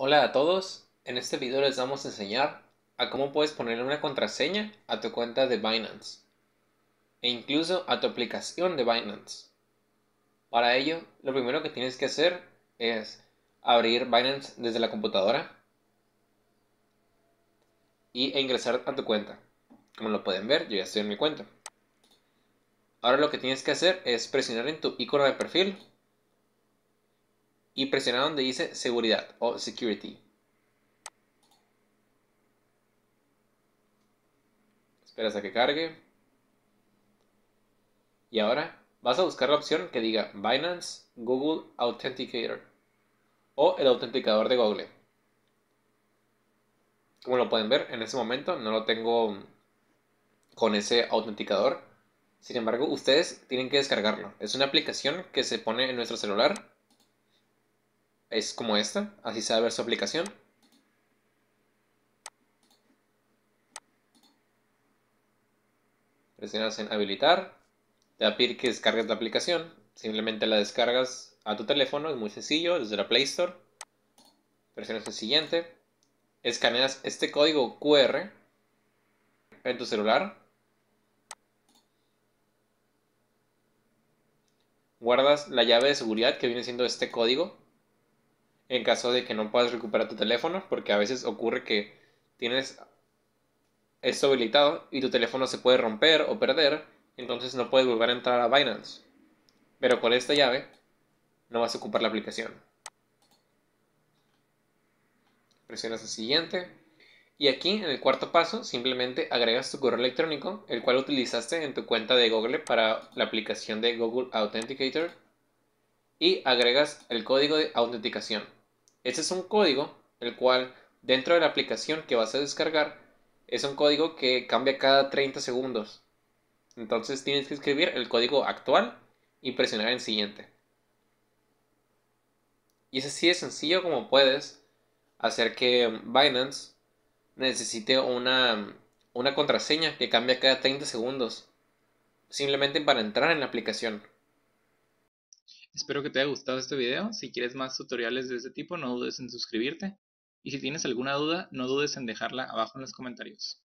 Hola a todos, en este video les vamos a enseñar a cómo puedes ponerle una contraseña a tu cuenta de Binance e incluso a tu aplicación de Binance. Para ello, lo primero que tienes que hacer es abrir Binance desde la computadora y, e ingresar a tu cuenta. Como lo pueden ver, yo ya estoy en mi cuenta. Ahora lo que tienes que hacer es presionar en tu icono de perfil y presiona donde dice seguridad o security. Esperas a que cargue. Y ahora vas a buscar la opción que diga Binance Google Authenticator o el autenticador de Google. Como lo pueden ver, en este momento no lo tengo con ese autenticador. Sin embargo, ustedes tienen que descargarlo. Es una aplicación que se pone en nuestro celular es como esta, así se va a ver su aplicación. Presionas en habilitar, te va pedir que descargues la aplicación, simplemente la descargas a tu teléfono, es muy sencillo, desde la Play Store. Presionas el siguiente, escaneas este código QR en tu celular, guardas la llave de seguridad que viene siendo este código en caso de que no puedas recuperar tu teléfono, porque a veces ocurre que tienes esto habilitado y tu teléfono se puede romper o perder, entonces no puedes volver a entrar a Binance. Pero con esta llave no vas a ocupar la aplicación. Presionas el siguiente. Y aquí, en el cuarto paso, simplemente agregas tu correo electrónico, el cual utilizaste en tu cuenta de Google para la aplicación de Google Authenticator, y agregas el código de autenticación. Este es un código, el cual dentro de la aplicación que vas a descargar, es un código que cambia cada 30 segundos. Entonces tienes que escribir el código actual y presionar en siguiente. Y es así de sencillo como puedes hacer que Binance necesite una, una contraseña que cambia cada 30 segundos. Simplemente para entrar en la aplicación. Espero que te haya gustado este video. Si quieres más tutoriales de este tipo, no dudes en suscribirte. Y si tienes alguna duda, no dudes en dejarla abajo en los comentarios.